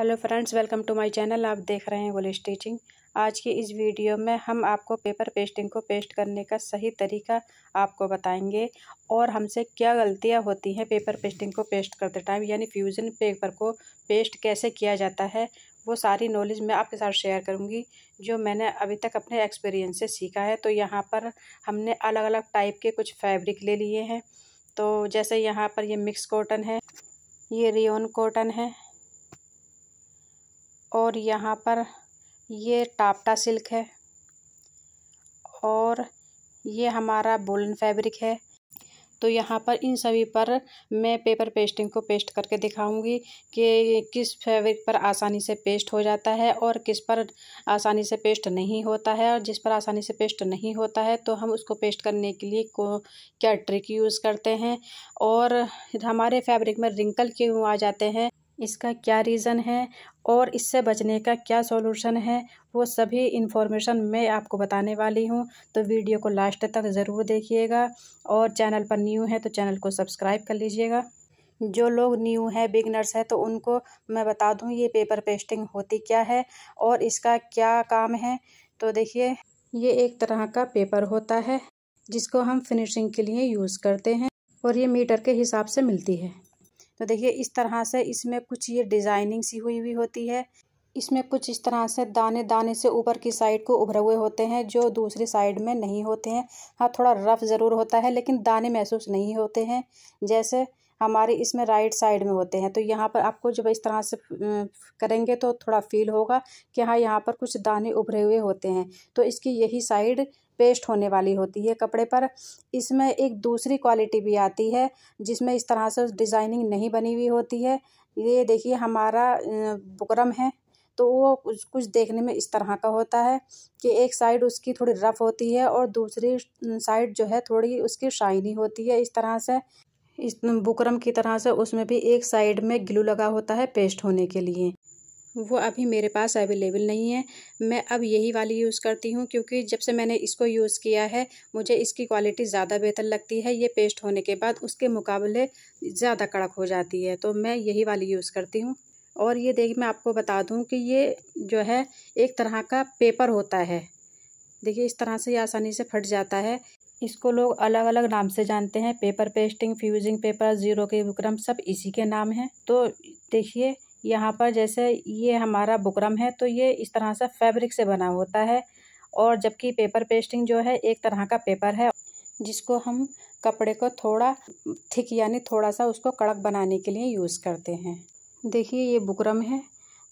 hello friends welcome to my channel आप देख रहे हैं गोली स्टिचिंग आज की इस वीडियो में हम आपको पेपर पेस्टिंग को पेस्ट करने का सही तरीका आपको बताएंगे और हमसे क्या गलतियां होती हैं पेपर पेस्टिंग को पेस्ट करते टाइम यानी फ्यूज़न पेपर को पेस्ट कैसे किया जाता है वो सारी नॉलेज मैं आपके साथ शेयर करूँगी जो मैंने अभी तक अपने एक्सपीरियंस से सीखा है तो यहाँ पर हमने अलग अलग टाइप के कुछ फैब्रिक ले लिए हैं तो जैसे यहाँ पर ये मिक्स कॉटन है ये रियोन कॉटन है और यहाँ पर ये टापटा सिल्क है और ये हमारा बोलन फैब्रिक है तो यहाँ पर इन सभी पर मैं पेपर पेस्टिंग को पेस्ट करके दिखाऊंगी कि किस फैब्रिक पर आसानी से पेस्ट हो जाता है और किस पर आसानी से पेस्ट नहीं होता है और जिस पर आसानी से पेस्ट नहीं होता है तो हम उसको पेस्ट करने के लिए को क्या ट्रिक यूज़ करते हैं और हमारे फैब्रिक में रिंकल क्यों आ जाते हैं इसका क्या रीज़न है और इससे बचने का क्या सॉल्यूशन है वो सभी इन्फॉर्मेशन मैं आपको बताने वाली हूँ तो वीडियो को लास्ट तक ज़रूर देखिएगा और चैनल पर न्यू है तो चैनल को सब्सक्राइब कर लीजिएगा जो लोग न्यू है बिगनर्स है तो उनको मैं बता दूँ ये पेपर पेस्टिंग होती क्या है और इसका क्या काम है तो देखिए ये एक तरह का पेपर होता है जिसको हम फिनिशिंग के लिए यूज़ करते हैं और ये मीटर के हिसाब से मिलती है तो देखिए इस तरह से इसमें कुछ ये डिज़ाइनिंग सी हुई हुई होती है इसमें कुछ इस तरह से दाने दाने से ऊपर की साइड को उभरे हुए होते हैं जो दूसरी साइड में नहीं होते हैं हाँ थोड़ा रफ ज़रूर होता है लेकिन दाने महसूस नहीं होते हैं जैसे हमारे इसमें राइट साइड में होते हैं तो यहाँ पर आपको जब इस तरह से करेंगे तो थोड़ा फील होगा कि हाँ यहाँ पर कुछ दाने उभरे हुए होते हैं तो इसकी यही साइड पेस्ट होने वाली होती है कपड़े पर इसमें एक दूसरी क्वालिटी भी आती है जिसमें इस तरह से डिज़ाइनिंग नहीं बनी हुई होती है ये देखिए हमारा बुकरम है तो वो कुछ कुछ देखने में इस तरह का होता है कि एक साइड उसकी थोड़ी रफ़ होती है और दूसरी साइड जो है थोड़ी उसकी शाइनी होती है इस तरह से इस बुकरम की तरह से उसमें भी एक साइड में ग्लू लगा होता है पेस्ट होने के लिए वो अभी मेरे पास अवेलेबल नहीं है मैं अब यही वाली यूज़ करती हूँ क्योंकि जब से मैंने इसको यूज़ किया है मुझे इसकी क्वालिटी ज़्यादा बेहतर लगती है ये पेस्ट होने के बाद उसके मुकाबले ज़्यादा कड़क हो जाती है तो मैं यही वाली यूज़ करती हूँ और ये देखिए मैं आपको बता दूँ कि ये जो है एक तरह का पेपर होता है देखिए इस तरह से ये आसानी से फट जाता है इसको लोग अलग अलग नाम से जानते हैं paper pasting fusing paper zero के विक्रम सब इसी के नाम हैं तो देखिए यहाँ पर जैसे ये हमारा बुकरम है तो ये इस तरह से फैब्रिक से बना होता है और जबकि पेपर पेस्टिंग जो है एक तरह का पेपर है जिसको हम कपड़े को थोड़ा थिक यानी थोड़ा सा उसको कड़क बनाने के लिए यूज़ करते हैं देखिए ये बुकरम है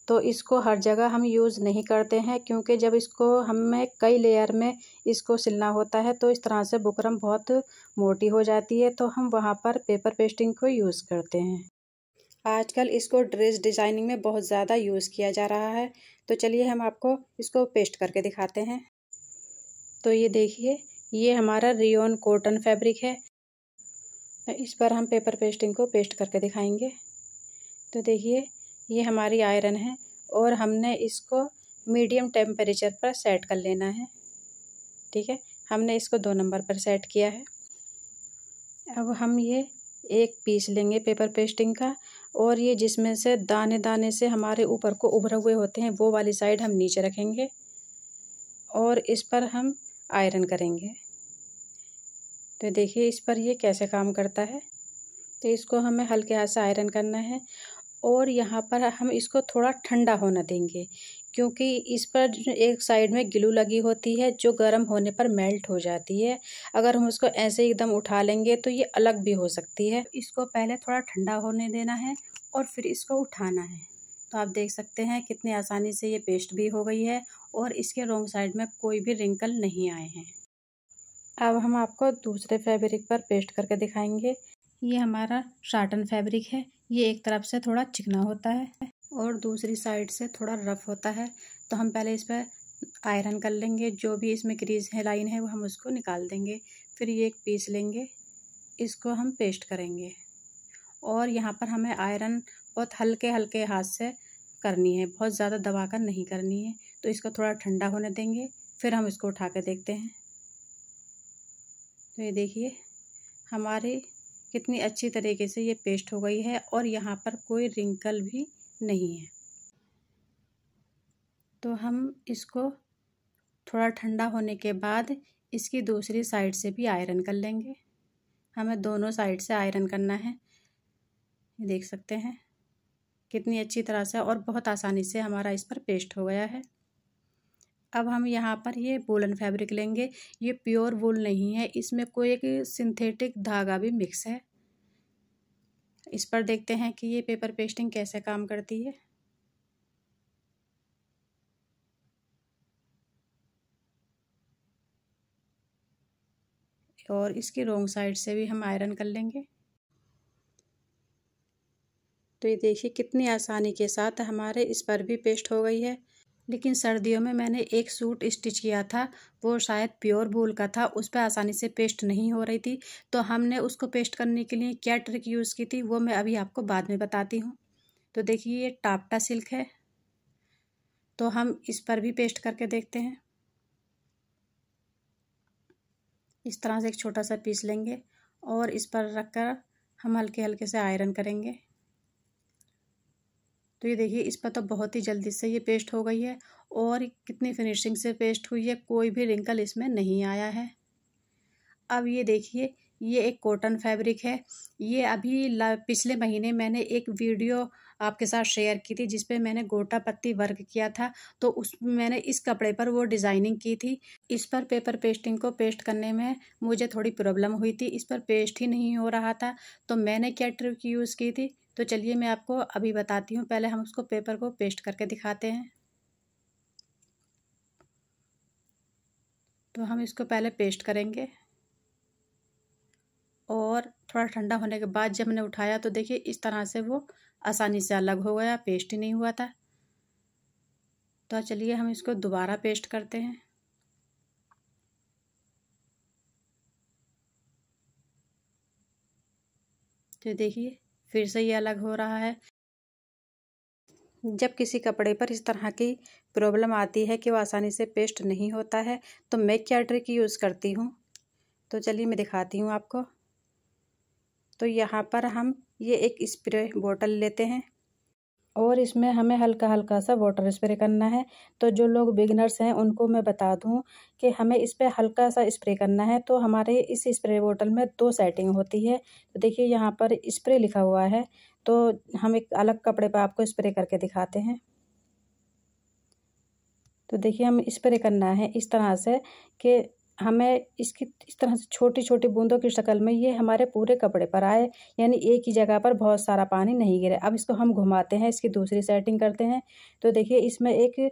तो इसको हर जगह हम यूज़ नहीं करते हैं क्योंकि जब इसको हमें कई लेयर में इसको सिलना होता है तो इस तरह से बुकरम बहुत मोटी हो जाती है तो हम वहाँ पर पेपर पेस्टिंग को यूज़ करते हैं आजकल इसको ड्रेस डिज़ाइनिंग में बहुत ज़्यादा यूज़ किया जा रहा है तो चलिए हम आपको इसको पेस्ट करके दिखाते हैं तो ये देखिए ये हमारा रियोन कॉटन फैब्रिक है तो इस पर हम पेपर पेस्टिंग को पेस्ट करके दिखाएंगे तो देखिए ये हमारी आयरन है और हमने इसको मीडियम टेम्परेचर पर सेट कर लेना है ठीक है हमने इसको दो नंबर पर सेट किया है अब हम ये एक पीस लेंगे पेपर पेस्टिंग का और ये जिसमें से दाने दाने से हमारे ऊपर को उभरे हुए होते हैं वो वाली साइड हम नीचे रखेंगे और इस पर हम आयरन करेंगे तो देखिए इस पर ये कैसे काम करता है तो इसको हमें हल्के हाथ से आयरन करना है और यहाँ पर हम इसको थोड़ा ठंडा होना देंगे क्योंकि इस पर एक साइड में गिलू लगी होती है जो गर्म होने पर मेल्ट हो जाती है अगर हम उसको ऐसे एकदम उठा लेंगे तो ये अलग भी हो सकती है इसको पहले थोड़ा ठंडा होने देना है और फिर इसको उठाना है तो आप देख सकते हैं कितने आसानी से ये पेस्ट भी हो गई है और इसके रोंग साइड में कोई भी रिंकल नहीं आए हैं अब हम आपको दूसरे फैब्रिक पर पेस्ट करके दिखाएंगे ये हमारा शार्टन फैब्रिक है ये एक तरफ से थोड़ा चिकना होता है और दूसरी साइड से थोड़ा रफ़ होता है तो हम पहले इस पर आयरन कर लेंगे जो भी इसमें क्रीज है लाइन है वो हम उसको निकाल देंगे फिर ये एक पीस लेंगे इसको हम पेस्ट करेंगे और यहाँ पर हमें आयरन बहुत हल्के हल्के हाथ से करनी है बहुत ज़्यादा दबा कर नहीं करनी है तो इसको थोड़ा ठंडा होने देंगे फिर हम इसको उठा कर देखते हैं तो ये देखिए हमारी कितनी अच्छी तरीके से ये पेस्ट हो गई है और यहाँ पर कोई रिंकल भी नहीं है तो हम इसको थोड़ा ठंडा होने के बाद इसकी दूसरी साइड से भी आयरन कर लेंगे हमें दोनों साइड से आयरन करना है देख सकते हैं कितनी अच्छी तरह से और बहुत आसानी से हमारा इस पर पेस्ट हो गया है अब हम यहाँ पर ये वूलन फैब्रिक लेंगे ये प्योर वूल नहीं है इसमें कोई एक सिंथेटिक धागा भी मिक्स है इस पर देखते हैं कि ये पेपर पेस्टिंग कैसे काम करती है और इसकी रोंग साइड से भी हम आयरन कर लेंगे तो ये देखिए कितनी आसानी के साथ हमारे इस पर भी पेस्ट हो गई है लेकिन सर्दियों में मैंने एक सूट स्टिच किया था वो शायद प्योर भूल का था उस पर आसानी से पेस्ट नहीं हो रही थी तो हमने उसको पेस्ट करने के लिए क्या ट्रिक यूज़ की थी वो मैं अभी आपको बाद में बताती हूँ तो देखिए ये टापटा सिल्क है तो हम इस पर भी पेस्ट करके देखते हैं इस तरह से एक छोटा सा पीस लेंगे और इस पर रख कर हम हल्के हल्के से आयरन करेंगे तो ये देखिए इस पर तो बहुत ही जल्दी से ये पेस्ट हो गई है और कितनी फिनिशिंग से पेस्ट हुई है कोई भी रिंकल इसमें नहीं आया है अब ये देखिए ये एक कॉटन फैब्रिक है ये अभी पिछले महीने मैंने एक वीडियो आपके साथ शेयर की थी जिसपे मैंने गोटा पत्ती वर्क किया था तो उस मैंने इस कपड़े पर वो डिज़ाइनिंग की थी इस पर पेपर पेस्टिंग को पेस्ट करने में मुझे थोड़ी प्रॉब्लम हुई थी इस पर पेस्ट ही नहीं हो रहा था तो मैंने क्या ट्रिक यूज़ की थी तो चलिए मैं आपको अभी बताती हूँ पहले हम उसको पेपर को पेस्ट करके दिखाते हैं तो हम इसको पहले पेस्ट करेंगे और थोड़ा ठंडा होने के बाद जब मैंने उठाया तो देखिए इस तरह से वो आसानी से अलग हो गया पेस्ट ही नहीं हुआ था तो चलिए हम इसको दोबारा पेस्ट करते हैं तो देखिए फिर से ये अलग हो रहा है जब किसी कपड़े पर इस तरह की प्रॉब्लम आती है कि वो आसानी से पेस्ट नहीं होता है तो मैं क्या ट्रिक यूज़ करती हूँ तो चलिए मैं दिखाती हूँ आपको तो यहाँ पर हम ये एक स्प्रे बोतल लेते हैं और इसमें हमें हल्का हल्का सा वाटर स्प्रे करना है तो जो लोग बिगनर्स हैं उनको मैं बता दूं कि हमें इस पर हल्का सा स्प्रे करना है तो हमारे इस स्प्रे बोतल में दो सेटिंग होती है तो देखिए यहाँ पर स्प्रे लिखा हुआ है तो हम एक अलग कपड़े पर आपको स्प्रे करके दिखाते हैं तो देखिए हम स्प्रे करना है इस तरह से कि हमें इसकी इस तरह से छोटी छोटी बूंदों की शक्ल में ये हमारे पूरे कपड़े पर आए यानी एक ही जगह पर बहुत सारा पानी नहीं गिरे अब इसको हम घुमाते हैं इसकी दूसरी सेटिंग करते हैं तो देखिए इसमें एक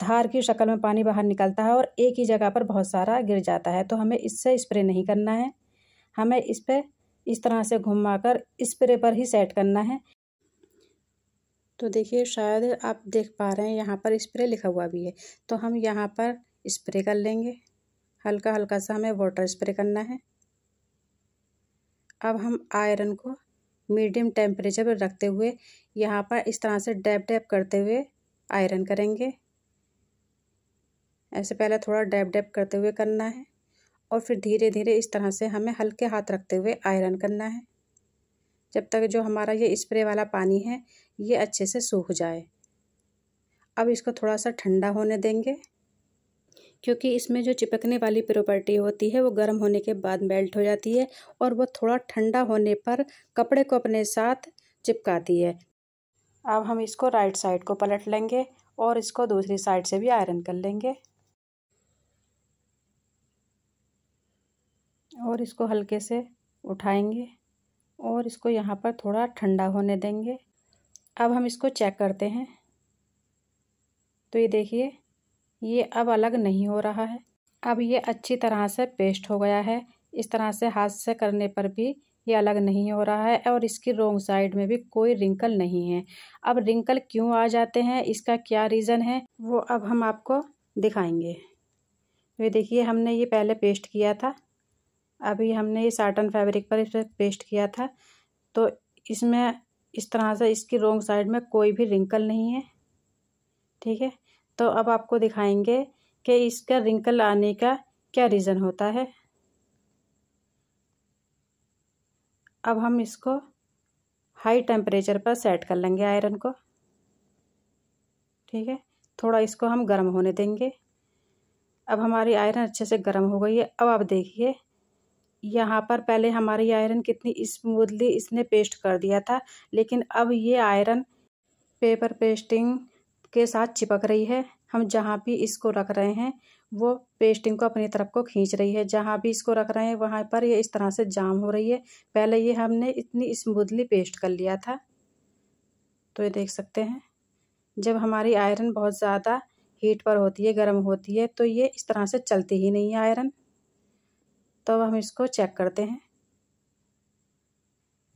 धार की शक्ल में पानी बाहर निकलता है और एक ही जगह पर बहुत सारा गिर जाता है तो हमें इससे स्प्रे नहीं करना है हमें इस पर इस तरह से घुमा कर स्प्रे पर ही सेट करना है तो देखिए शायद आप देख पा रहे हैं यहाँ पर स्प्रे लिखा हुआ भी है तो हम यहाँ पर स्प्रे कर लेंगे हल्का हल्का सा हमें वाटर स्प्रे करना है अब हम आयरन को मीडियम टेम्परेचर पर रखते हुए यहाँ पर इस तरह से डैप डैप करते हुए आयरन करेंगे ऐसे पहले थोड़ा डैप डैप करते हुए करना है और फिर धीरे धीरे इस तरह से हमें हल्के हाथ रखते हुए आयरन करना है जब तक जो हमारा ये स्प्रे वाला पानी है ये अच्छे से सूख जाए अब इसको थोड़ा सा ठंडा होने देंगे क्योंकि इसमें जो चिपकने वाली प्रॉपर्टी होती है वो गर्म होने के बाद मेल्ट हो जाती है और वो थोड़ा ठंडा होने पर कपड़े को अपने साथ चिपकाती है अब हम इसको राइट साइड को पलट लेंगे और इसको दूसरी साइड से भी आयरन कर लेंगे और इसको हल्के से उठाएंगे और इसको यहाँ पर थोड़ा ठंडा होने देंगे अब हम इसको चेक करते हैं तो ये देखिए ये अब अलग नहीं हो रहा है अब ये अच्छी तरह से पेस्ट हो गया है इस तरह से हाथ से करने पर भी ये अलग नहीं हो रहा है और इसकी रोंग साइड में भी कोई रिंकल नहीं है अब रिंकल क्यों आ जाते हैं इसका क्या रीज़न है वो अब हम आपको दिखाएंगे ये देखिए हमने ये पहले पेस्ट किया था अभी हमने ये साटन फैब्रिक पर इस पेस्ट किया था तो इसमें इस तरह से इसकी रोंग साइड में कोई भी रिंकल नहीं है ठीक है तो अब आपको दिखाएंगे कि इसका रिंकल आने का क्या रीज़न होता है अब हम इसको हाई टेम्परेचर पर सेट कर लेंगे आयरन को ठीक है थोड़ा इसको हम गर्म होने देंगे अब हमारी आयरन अच्छे से गर्म हो गई है अब आप देखिए यहाँ पर पहले हमारी आयरन कितनी स्मूदली इसने पेस्ट कर दिया था लेकिन अब ये आयरन पेपर पेस्टिंग के साथ चिपक रही है हम जहाँ भी इसको रख रहे हैं वो पेस्टिंग को अपनी तरफ को खींच रही है जहाँ भी इसको रख रहे हैं वहाँ पर ये इस तरह से जाम हो रही है पहले ये हमने इतनी स्मूदली पेस्ट कर लिया था तो ये देख सकते हैं जब हमारी आयरन बहुत ज़्यादा हीट पर होती है गर्म होती है तो ये इस तरह से चलती ही नहीं है आयरन तो हम इसको चेक करते हैं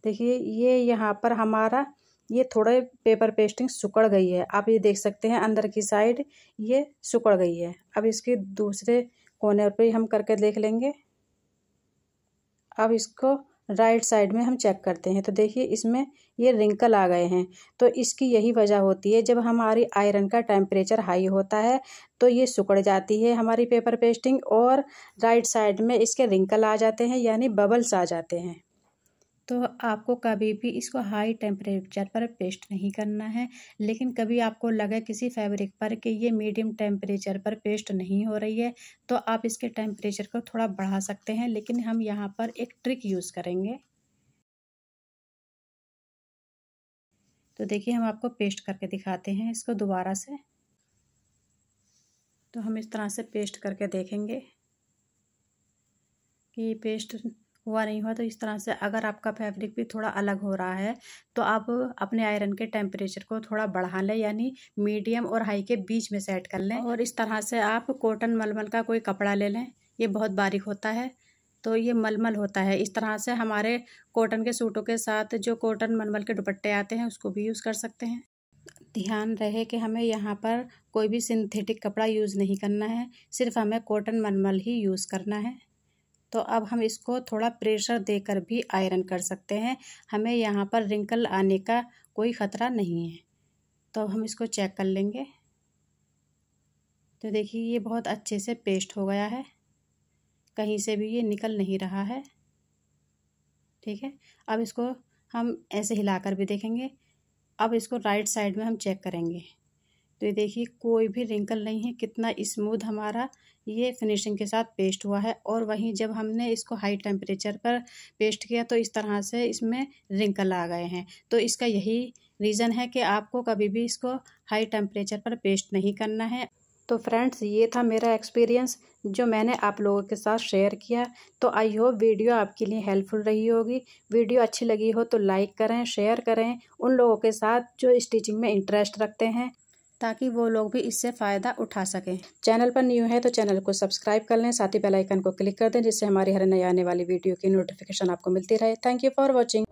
देखिए ये यहाँ पर हमारा ये थोड़े पेपर पेस्टिंग सुकड़ गई है आप ये देख सकते हैं अंदर की साइड ये सुकड़ गई है अब इसके दूसरे कोने पर हम करके देख लेंगे अब इसको राइट साइड में हम चेक करते हैं तो देखिए इसमें ये रिंकल आ गए हैं तो इसकी यही वजह होती है जब हमारी आयरन का टेम्परेचर हाई होता है तो ये सुकड़ जाती है हमारी पेपर पेस्टिंग और राइट साइड में इसके रिंकल आ जाते हैं यानी बबल्स आ जाते हैं तो आपको कभी भी इसको हाई टेम्परेचर पर पेस्ट नहीं करना है लेकिन कभी आपको लगे किसी फैब्रिक पर कि ये मीडियम टेम्परेचर पर पेस्ट नहीं हो रही है तो आप इसके टेम्परेचर को थोड़ा बढ़ा सकते हैं लेकिन हम यहाँ पर एक ट्रिक यूज़ करेंगे तो देखिए हम आपको पेस्ट करके दिखाते हैं इसको दोबारा से तो हम इस तरह से पेस्ट करके देखेंगे कि पेस्ट हुआ नहीं हुआ तो इस तरह से अगर आपका फैब्रिक भी थोड़ा अलग हो रहा है तो आप अपने आयरन के टेम्परेचर को थोड़ा बढ़ा लें यानी मीडियम और हाई के बीच में सेट कर लें और इस तरह से आप कॉटन मलमल का कोई कपड़ा ले लें ये बहुत बारीक होता है तो ये मलमल होता है इस तरह से हमारे कॉटन के सूटों के साथ जो कॉटन मलमल के दुपट्टे आते हैं उसको भी यूज़ कर सकते हैं ध्यान रहे कि हमें यहाँ पर कोई भी सिंथेटिक कपड़ा यूज़ नहीं करना है सिर्फ हमें कॉटन मलमल ही यूज़ करना है तो अब हम इसको थोड़ा प्रेशर देकर भी आयरन कर सकते हैं हमें यहाँ पर रिंकल आने का कोई ख़तरा नहीं है तो हम इसको चेक कर लेंगे तो देखिए ये बहुत अच्छे से पेस्ट हो गया है कहीं से भी ये निकल नहीं रहा है ठीक है अब इसको हम ऐसे हिलाकर भी देखेंगे अब इसको राइट साइड में हम चेक करेंगे तो ये देखिए कोई भी रिंकल नहीं है कितना स्मूथ हमारा ये फिनिशिंग के साथ पेस्ट हुआ है और वहीं जब हमने इसको हाई टेम्परेचर पर पेस्ट किया तो इस तरह से इसमें रिंकल आ गए हैं तो इसका यही रीज़न है कि आपको कभी भी इसको हाई टेम्परेचर पर पेस्ट नहीं करना है तो फ्रेंड्स ये था मेरा एक्सपीरियंस जो मैंने आप लोगों के साथ शेयर किया तो आई होप वीडियो आपके लिए हेल्पफुल रही होगी वीडियो अच्छी लगी हो तो लाइक करें शेयर करें उन लोगों के साथ जो स्टिचिंग में इंटरेस्ट रखते हैं ताकि वो लोग भी इससे फ़ायदा उठा सकें चैनल पर न्यू है तो चैनल को सब्सक्राइब कर लें साथ ही बेलाइकन को क्लिक कर दें जिससे हमारी हर नई आने वाली वीडियो की नोटिफिकेशन आपको मिलती रहे थैंक यू फॉर वॉचिंग